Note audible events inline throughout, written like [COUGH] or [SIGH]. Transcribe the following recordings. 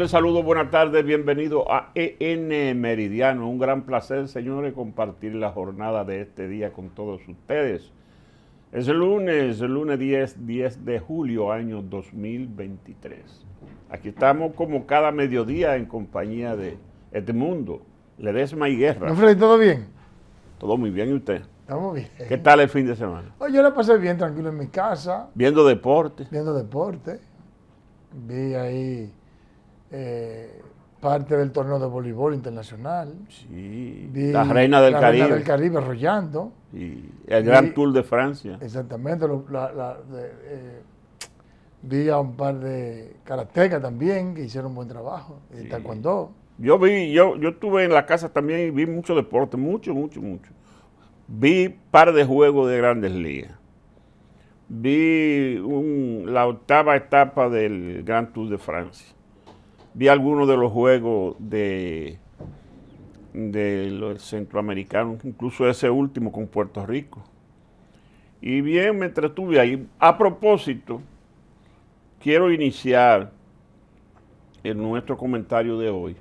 les saludo. buenas tardes, Bienvenido a EN Meridiano. Un gran placer, señores, compartir la jornada de este día con todos ustedes. Es el lunes, el lunes 10, 10 de julio, año 2023. Aquí estamos como cada mediodía en compañía de este mundo. Ledesma y Guerra. No, Freddy, ¿todo bien? Todo muy bien, ¿y usted? Estamos bien. ¿Qué tal el fin de semana? Hoy yo la pasé bien tranquilo en mi casa. Viendo deporte. Viendo deporte. Vi ahí eh, parte del torneo de voleibol internacional. Sí, la Reina del Caribe. Reina Caribe rollando. el Gran Tour de Francia. Exactamente. Eh, vi a un par de karatecas también que hicieron un buen trabajo. Eh, yo vi, yo, yo estuve en la casa también y vi mucho deporte, mucho, mucho, mucho. Vi par de juegos de grandes ligas. Vi la octava etapa del Gran Tour de Francia vi algunos de los juegos de, de los centroamericanos, incluso ese último con Puerto Rico. Y bien mientras entretuve ahí. A propósito, quiero iniciar en nuestro comentario de hoy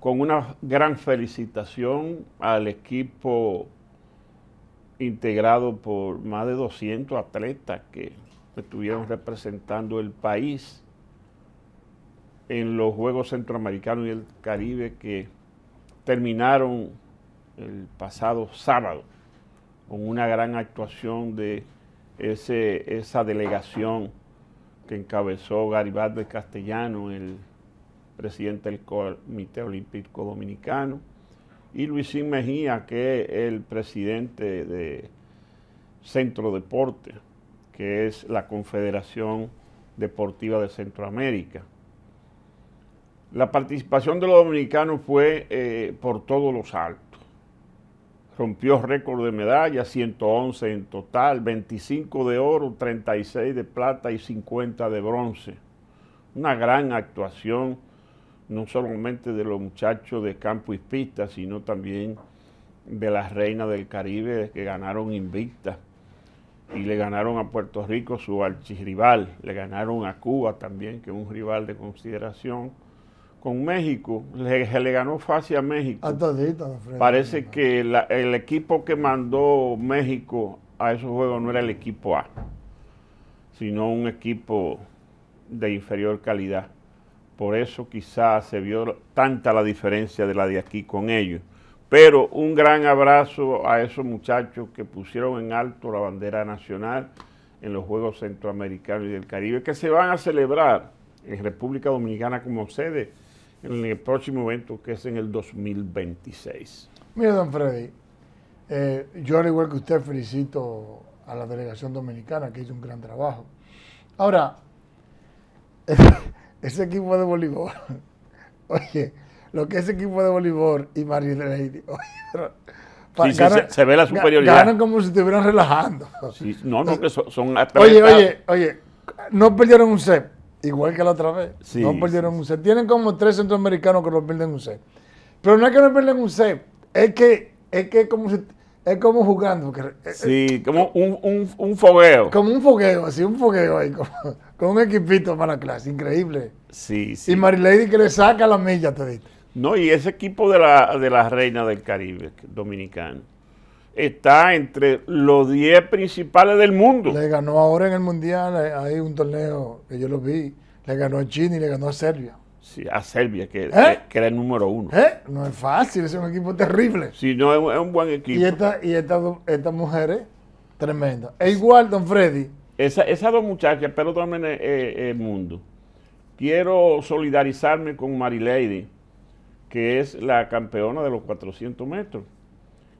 con una gran felicitación al equipo integrado por más de 200 atletas que estuvieron representando el país en los Juegos Centroamericanos y el Caribe que terminaron el pasado sábado con una gran actuación de esa delegación que encabezó Garibaldi Castellano, el presidente del Comité Olímpico Dominicano, y Luisín Mejía, que es el presidente de Centro Deporte, que es la Confederación Deportiva de Centroamérica. La participación de los dominicanos fue eh, por todos los altos. Rompió récord de medallas, 111 en total, 25 de oro, 36 de plata y 50 de bronce. Una gran actuación, no solamente de los muchachos de campo y pista, sino también de las reinas del Caribe que ganaron invicta y le ganaron a Puerto Rico su archirrival, le ganaron a Cuba también, que es un rival de consideración con México, se le ganó fácil a México. Ah, Parece que el equipo que mandó México a esos juegos no era el equipo A, sino un equipo de inferior calidad. Por eso quizás se vio tanta la diferencia de la de aquí con ellos. Pero un gran abrazo a esos muchachos que pusieron en alto la bandera nacional en los Juegos Centroamericanos y del Caribe, que se van a celebrar en República Dominicana como sede en el próximo evento que es en el 2026. Mira don Freddy, eh, yo al igual que usted felicito a la delegación dominicana que hizo un gran trabajo. Ahora, [LAUGHS] ese equipo de voleibol, [LAUGHS] oye, lo que ese equipo de voleibol y Mario Lady, oye, se, la superioridad. Ganan como si estuvieran relajando. no, no, que son, son [LAUGHS] Oye, oye, oye, no perdieron un set. Igual que la otra vez. no perdieron un set. Tienen como tres centroamericanos que no pierden un set. Pero no es que no pierden un set. Es que es que como es como jugando. Eh, eh, sí, como un, fogueo. Como un fogueo, así, un fogueo ahí, [LAUGHS] con un equipito para la clase, increíble. Sí, sí. Y Marilady que le saca la milla, te diste. No, y ese equipo de la, de la Reina del Caribe, dominicano está entre los 10 principales del mundo. Le ganó ahora en el Mundial, eh, hay un torneo que yo lo vi, le ganó a China y le ganó a Serbia. Sí, a Serbia, que, ¿Eh? era el número uno. ¿Eh? No es fácil, es un equipo terrible. Sí, no, es un, buen equipo. Y estas y mujeres, tremendas. Es e igual, don Freddy. Esas dos muchachas, pero también el, el mundo. Quiero solidarizarme con Marilady, que es la campeona de los 400 metros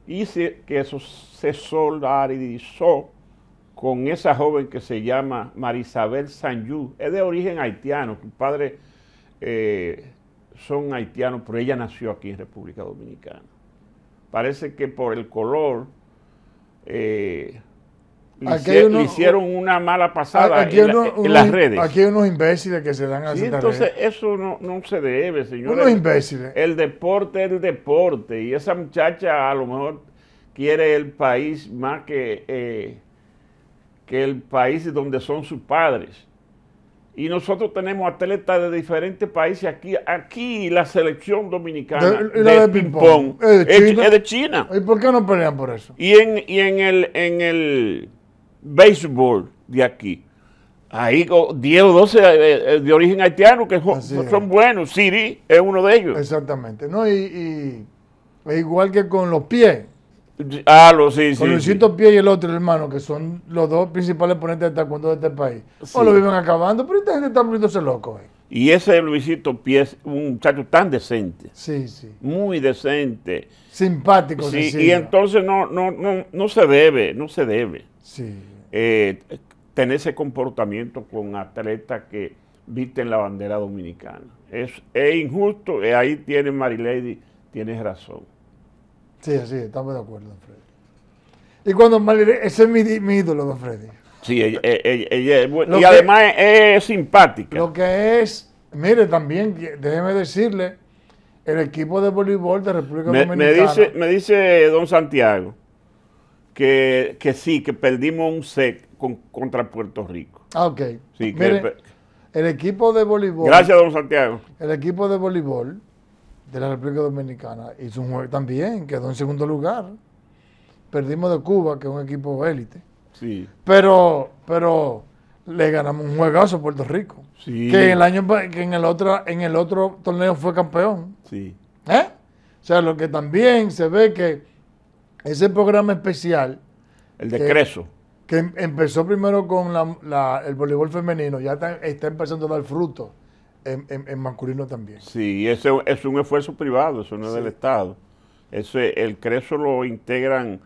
y que eso se solidarizó con esa joven que se llama Marisabel Sanyú. Es de origen haitiano, sus padres eh, son haitianos, pero ella nació aquí en República Dominicana. Parece que por el color eh, Aquí hicieron una mala pasada en, las redes. Aquí hay unos imbéciles que se dan a sí, Entonces, eso no, se debe, señor. Unos imbéciles. El deporte es el deporte. Y esa muchacha a lo mejor quiere el país más que, eh, que el país donde son sus padres. Y nosotros tenemos atletas de diferentes países aquí. Aquí la selección dominicana de, ping-pong es, de China. ¿Y por qué no pelean por eso? Y y en el... En el béisbol de aquí. Ahí 10 o 12 eh, eh, eh, de origen haitiano que son buenos. Siri es uno de ellos. Exactamente. No, y, igual que con los pies. Ah, los sí, con Luisito Pies Pie y el otro hermano, que son los dos principales ponentes de taekwondo de este país. O lo viven acabando, pero esta gente está poniéndose loco. Y ese Luisito Pie es un muchacho tan decente. Sí, sí. Muy decente. Simpático. Sí, y entonces no, no, no, no se debe, no se debe. Sí eh, tener ese comportamiento con atletas que visten la bandera dominicana. Es, es injusto, eh, ahí tiene Marilady, tienes razón. Sí, así estamos de acuerdo, Y cuando Marilady, ese es mi, ídolo, don Freddy. Sí, ella, eh, y además es, simpática. Lo que es, mire, también, déjeme decirle, el equipo de voleibol de República Dominicana. Me dice, me dice don Santiago que, sí, que perdimos un set con, contra Puerto Rico. Ah, ok. el equipo de voleibol. Gracias, don Santiago. El equipo de voleibol de la República Dominicana hizo un juego también, quedó en segundo lugar. Perdimos de Cuba, que es un equipo élite. Sí. Pero, pero le ganamos un juegazo a Puerto Rico. Sí. Que el año que en el otro, en el otro torneo fue campeón. Sí. ¿Eh? O sea, lo que también se ve que ese programa especial. El de que, Creso. Que em, empezó primero con la, el voleibol femenino, ya está, empezando a dar fruto en, en, masculino también. Sí, ese es un esfuerzo privado, eso no es del Estado. el Creso lo integran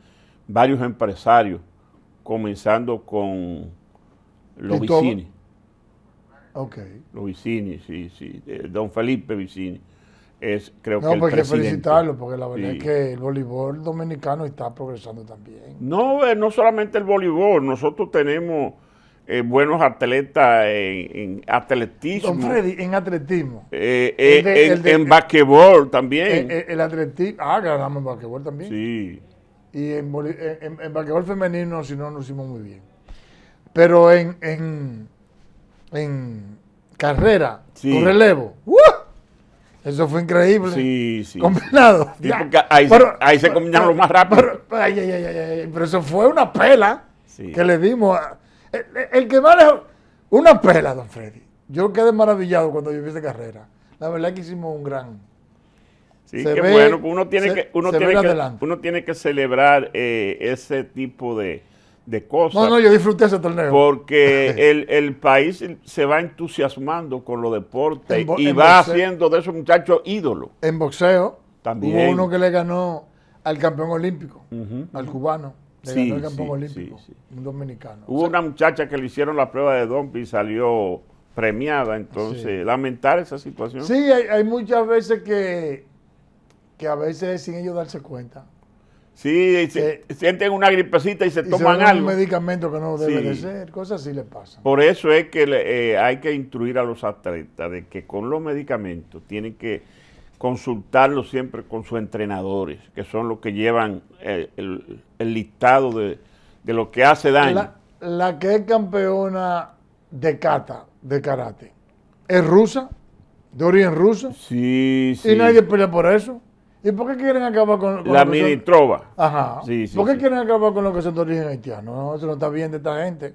varios empresarios, comenzando con los Vicini. Ok. Los Vicini, sí, sí. Don Felipe Vicini creo no, que pues hay que felicitarlo porque la verdad es que el voleibol dominicano está progresando también. No, eh, no solamente el voleibol, nosotros tenemos eh, buenos atletas en, atletismo. Don Freddy, en atletismo. Eh, en, basquetbol también. El, ah, ganamos en basquetbol también. Sí. Y en, en, basquetbol femenino si no nos hicimos muy bien. Pero en, en, carrera, relevo. ¡Uh! Eso fue increíble. Sí, sí. Combinado. ahí, se, combinaron pero, más rápido. Pero, ay, ay, ay, pero, eso fue una pela que le dimos. el, que más lejos. Una pela, don Freddy. Yo quedé maravillado cuando yo vi esa carrera. La verdad que hicimos un gran. Sí, qué bueno. Uno tiene, que, uno, tiene que, uno tiene que celebrar eh, ese tipo de, de cosas. No, no, yo disfruté ese torneo. Porque [LAUGHS] el, país se va entusiasmando con los deportes y va haciendo de esos muchachos ídolos. En boxeo, también. Hubo uno que le ganó al campeón olímpico, al cubano. Le ganó campeón olímpico, un dominicano. Hubo una muchacha que le hicieron la prueba de domping y salió premiada. Entonces, lamentar esa situación. Sí, hay, hay muchas veces que, que a veces sin ellos darse cuenta Sí, se, eh, sienten una gripecita y se toman algo. un medicamento que no debe de ser, cosas así le pasan. Por eso es que eh, hay que instruir a los atletas de que con los medicamentos tienen que consultarlo siempre con sus entrenadores, que son los que llevan eh, el, listado de, lo que hace daño. La, que es campeona de kata, de karate, ¿es rusa? ¿De origen ruso? Sí, sí. ¿Y nadie pelea por eso? ¿Y por qué quieren acabar con, la Minitrova? Ajá. ¿Por qué quieren acabar con lo que son de origen haitiano? No, eso no está bien de esta gente.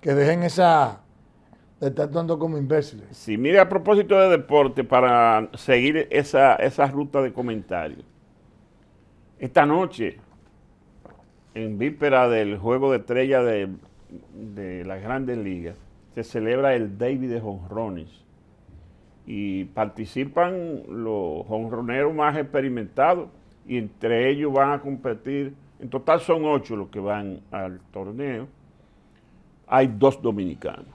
Que dejen esa de estar dando como imbéciles. Sí, mire, a propósito de deporte, para seguir esa, ruta de comentarios. Esta noche, en víspera del juego de estrella de, las grandes ligas, se celebra el David de Honrones y participan los honroneros más experimentados y entre ellos van a competir, en total son ocho los que van al torneo, hay dos dominicanos.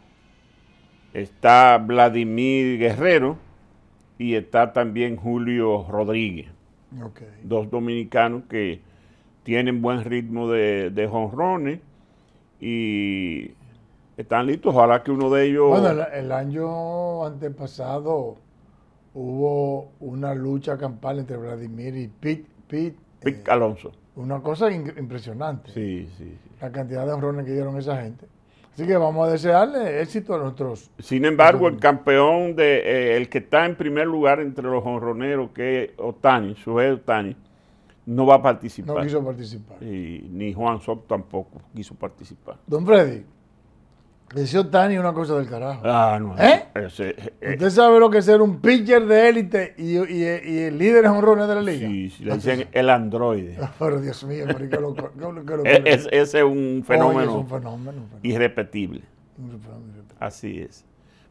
Está Vladimir Guerrero y está también Julio Rodríguez. Dos dominicanos que tienen buen ritmo de, de jonrones y están listos. Ojalá que uno de ellos. Bueno, el, año antepasado hubo una lucha campal entre Vladimir y Pete. Pete, eh, Alonso. Una cosa impresionante. Sí, sí, La cantidad de honrones que dieron esa gente. Así que vamos a desearle éxito a nosotros. Sin embargo, el campeón, de eh, el que está en primer lugar entre los honroneros, que es Otani, jefe Otani, no va a participar. No quiso participar. Y, ni Juan Soto tampoco quiso participar. Don Freddy, dició Tani una cosa del carajo. Ah, ¿Eh? Eh, eh, ¿Eh? Usted sabe lo que es ser un pitcher de élite y, el líder es de la liga. Sí, sí le dicen el androide. Ah, pero Dios mío, Ese es un fenómeno, irrepetible. Así es.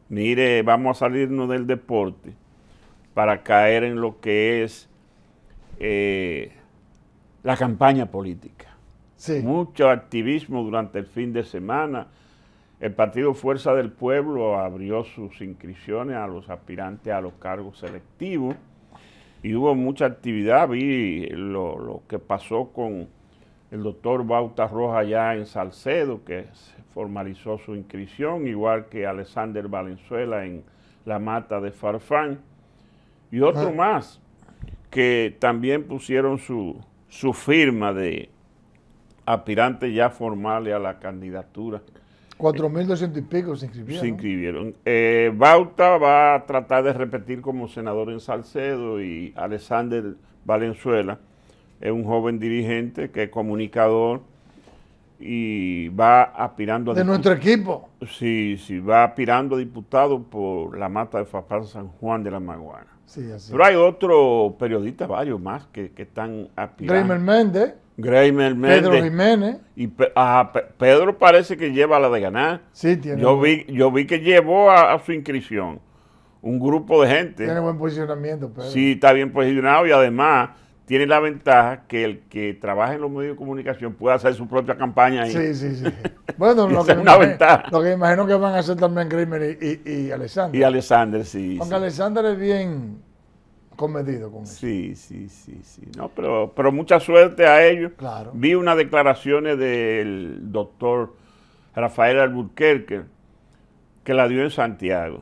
Mire, vamos a salirnos del deporte para caer en lo que es la campaña política. Sí. Mucho activismo durante el fin de semana el partido Fuerza del Pueblo abrió sus inscripciones a los aspirantes a los cargos selectivos y hubo mucha actividad. Vi lo, que pasó con el doctor Bauta Roja allá en Salcedo, que formalizó su inscripción, igual que Alexander Valenzuela en La Mata de Farfán, y otro ah. más, que también pusieron su, su firma de aspirantes ya formales a la candidatura. 4.200 y pico se inscribieron. Se inscribieron. Eh, Bauta va a tratar de repetir como senador en Salcedo y Alexander Valenzuela es un joven dirigente que es comunicador y va aspirando a... De nuestro equipo. Sí, sí, va aspirando a diputado por la mata de Fapar San Juan de la Maguana. Sí, así Pero hay otros periodista, varios más, que, que están aspirando. Raymond Méndez. Greimer Pedro Jiménez. Y Pedro parece que lleva la de ganar. Sí, tiene. Yo vi, yo vi que llevó a, su inscripción un grupo de gente. Tiene buen posicionamiento, Pedro. Sí, está bien posicionado y además tiene la ventaja que el que trabaja en los medios de comunicación puede hacer su propia campaña ahí. Sí, sí, sí. Bueno, [LAUGHS] lo, que, lo que imagino que van a hacer también Greimer y, y, y Alexander. Y Alexander, sí. Aunque sí. Alexander es bien comedido con eso. Sí, sí, sí, sí. No, pero, pero mucha suerte a ellos. Vi unas declaraciones del doctor Rafael Alburquerque, que la dio en Santiago,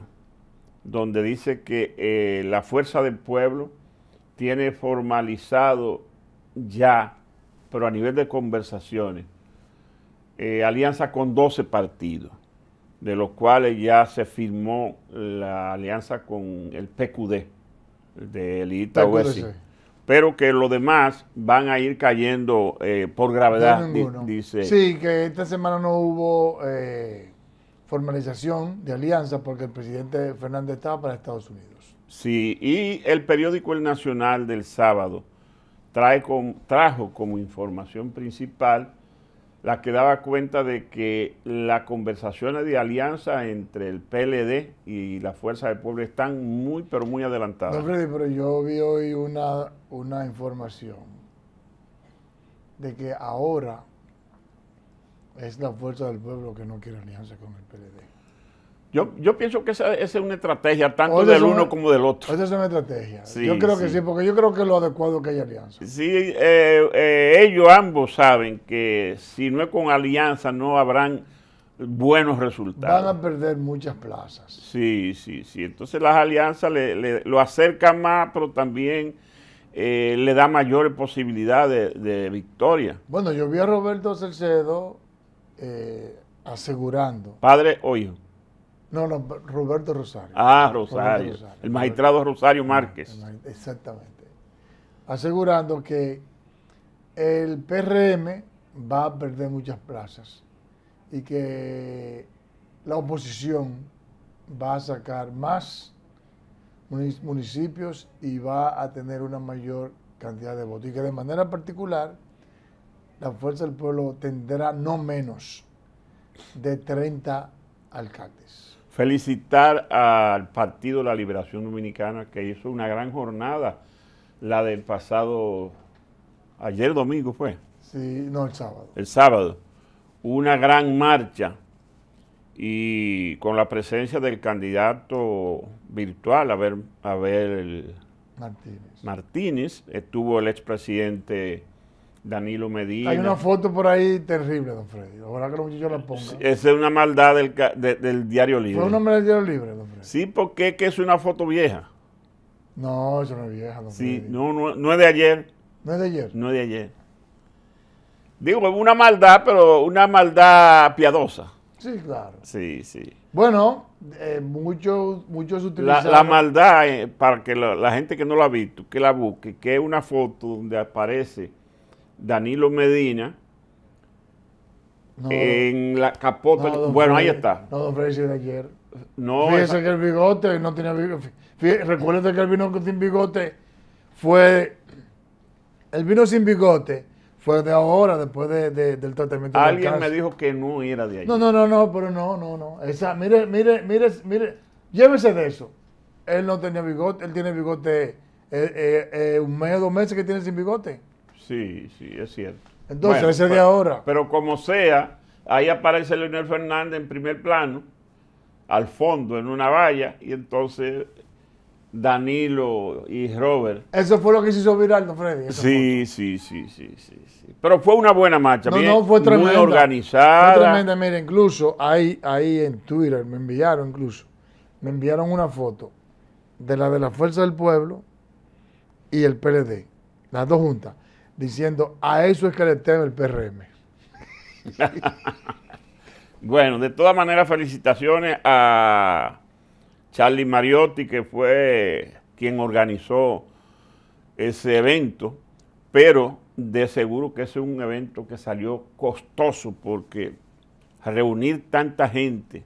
donde dice que eh, la fuerza del pueblo tiene formalizado ya, pero a nivel de conversaciones, eh, alianza con 12 partidos, de los cuales ya se firmó la alianza con el PQD de o así, Pero que los demás van a ir cayendo eh, por gravedad, dice. Sí, que esta semana no hubo eh, formalización de alianza porque el presidente Fernández estaba para Estados Unidos. Sí, y el periódico El Nacional del sábado trae trajo como información principal la que daba cuenta de que las conversaciones de alianza entre el PLD y la Fuerza del Pueblo están muy, pero muy adelantadas. No, pero yo vi hoy una, una información de que ahora es la Fuerza del Pueblo que no quiere alianza con el PLD. Yo, yo pienso que esa, es una estrategia, tanto del uno como del otro. Esa es una estrategia. yo creo que sí, porque yo creo que es lo adecuado que hay alianza. Sí, eh, eh, ellos ambos saben que si no es con alianza no habrán buenos resultados. Van a perder muchas plazas. Sí, sí, sí. Entonces las alianzas lo acercan más, pero también eh, le da mayores posibilidades de, victoria. Bueno, yo vi a Roberto Cercedo asegurando. Padre o hijo no, no, Roberto Rosario. Ah, Rosario. El magistrado Rosario Márquez. Exactamente. Asegurando que el PRM va a perder muchas plazas y que la oposición va a sacar más municipios y va a tener una mayor cantidad de votos. Y que de manera particular la Fuerza del Pueblo tendrá no menos de 30 alcaldes. Felicitar al Partido de La Liberación Dominicana que hizo una gran jornada, la del pasado, ayer domingo fue. Sí, no, el sábado. El sábado. Una gran marcha y con la presencia del candidato virtual, a ver el Martínez. Martínez, estuvo el expresidente Danilo Medina. Hay una foto por ahí terrible, don Freddy. que los la pongan. Esa es una maldad del, del Diario Libre. Fue un hombre del Diario Libre, don Freddy. Sí, porque es que es una foto vieja. No, eso no es vieja, don sí, Freddy. No, no, no es de ayer. No es de ayer. No es de ayer. Digo, es una maldad, pero una maldad piadosa. Sí, claro. Sí, sí. Bueno, eh, muchos, utilizan... La, maldad, eh, para que la, la gente que no la ha visto, que la busque, que es una foto donde aparece Danilo Medina en la capota. bueno, ahí está. No, don Freddy, de ayer. No, Fíjese que el bigote no tenía bigote. Recuerda que el vino sin bigote fue. El vino sin bigote fue de ahora, después de, del tratamiento. Alguien me dijo que no era de ayer. No, no, no, no, pero no, no, no. Esa, mire, mire, mire, mire. Llévese de eso. Él no tenía bigote, él tiene bigote eh, eh, eh un mes, dos meses que tiene sin bigote. Sí, sí, es cierto. Entonces, ese de pues, ahora. Pero como sea, ahí aparece Leonel Fernández en primer plano, al fondo, en una valla, y entonces Danilo y Robert. Eso fue lo que se hizo viral, Freddy? Sí, sí, sí, sí, sí, Pero fue una buena marcha. No, fue Muy organizada. Fue tremenda. Mira, incluso ahí, ahí en Twitter me enviaron incluso, me enviaron una foto de la de la Fuerza del Pueblo y el PLD, las dos juntas diciendo, a eso es que le teme el PRM. [LAUGHS] bueno, de todas maneras, felicitaciones a Charlie Mariotti, que fue quien organizó ese evento, pero de seguro que es un evento que salió costoso porque reunir tanta gente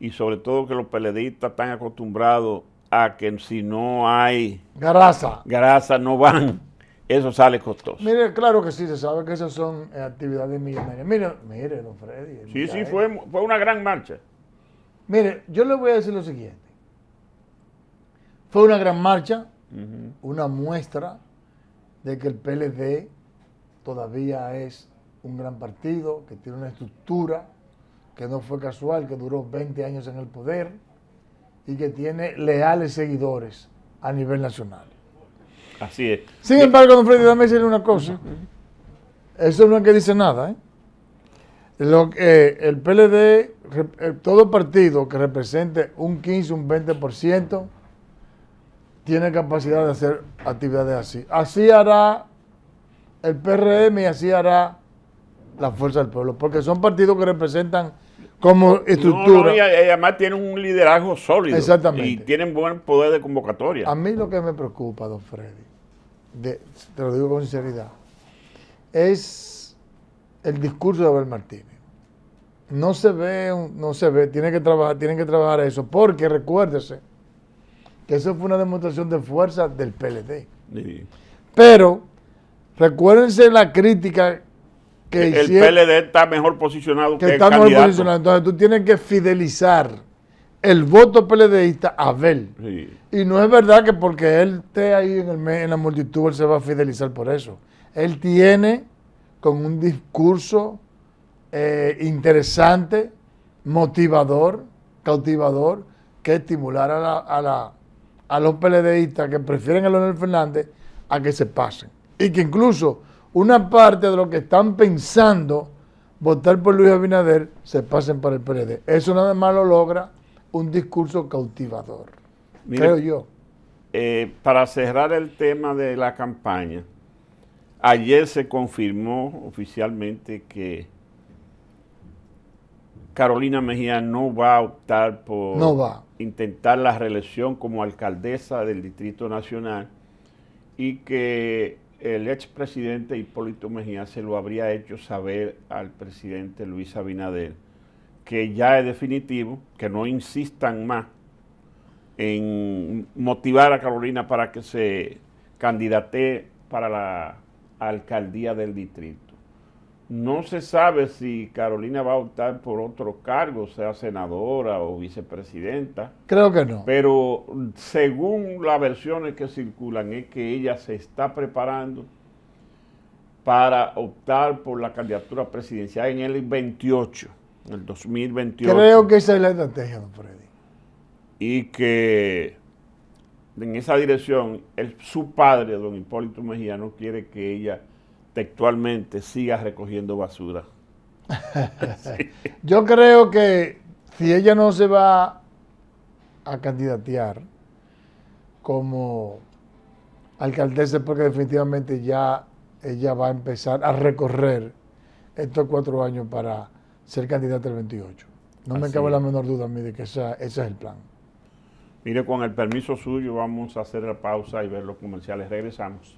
y sobre todo que los peledistas están acostumbrados a que si no hay grasa, grasa no van eso sale costoso. Mire, claro que sí, se sabe que esas son eh, actividades millonarias. Mire, mire, don Freddy. Sí, sí, fue, fue una gran marcha. Mire, yo le voy a decir lo siguiente. Fue una gran marcha, una muestra de que el PLD todavía es un gran partido, que tiene una estructura que no fue casual, que duró 20 años en el poder y que tiene leales seguidores a nivel nacional. Así es. Sin embargo, don Freddy, dame decirle una cosa. Eso no es que dice nada. ¿eh? Lo que, eh, el PLD, eh, todo partido que represente un 15, un 20%, tiene capacidad de hacer actividades así. Así hará el PRM y así hará la Fuerza del Pueblo, porque son partidos que representan como estructura. y además tienen un liderazgo sólido. Exactamente. Y tienen buen poder de convocatoria. A mí lo que me preocupa, don Freddy, te lo digo con sinceridad, es el discurso de Abel Martínez. No se ve, no se ve, tiene que trabajar, tienen que trabajar eso, porque recuérdese que eso fue una demostración de fuerza del PLD. Pero recuérdense la crítica que el PLD está mejor posicionado que, el candidato. Entonces tú tienes que fidelizar el voto peledeísta a Abel. Y no es verdad que porque él esté ahí en, la multitud, él se va a fidelizar por eso. Él tiene con un discurso eh, interesante, motivador, cautivador, que estimular a, la, a, los peledeístas que prefieren a Leonel Fernández a que se pasen. Y que incluso una parte de los que están pensando votar por Luis Abinader se pasen para el PLD. Eso nada más lo logra un discurso cautivador, creo yo. Eh, para cerrar el tema de la campaña, ayer se confirmó oficialmente que Carolina Mejía no va a optar por intentar la reelección como alcaldesa del Distrito Nacional y que el expresidente Hipólito Mejía se lo habría hecho saber al presidente Luis Abinader que ya es definitivo, que no insistan más en motivar a Carolina para que se candidate para la alcaldía del distrito. No se sabe si Carolina va a optar por otro cargo, sea senadora o vicepresidenta. Creo que no. Pero según las versiones que circulan es que ella se está preparando para optar por la candidatura presidencial en el 28 el Creo que esa es la estrategia, don Freddy. Y que en esa dirección, su padre, don Hipólito Mejía, no quiere que ella textualmente siga recogiendo basura. [LAUGHS] Yo creo que si ella no se va a candidatear como alcaldesa, porque definitivamente ya ella va a empezar a recorrer estos cuatro años para ser candidata el 28. No me cabe la menor duda a de que esa, ese es el plan. Mire, con el permiso suyo vamos a hacer la pausa y ver los comerciales. Regresamos.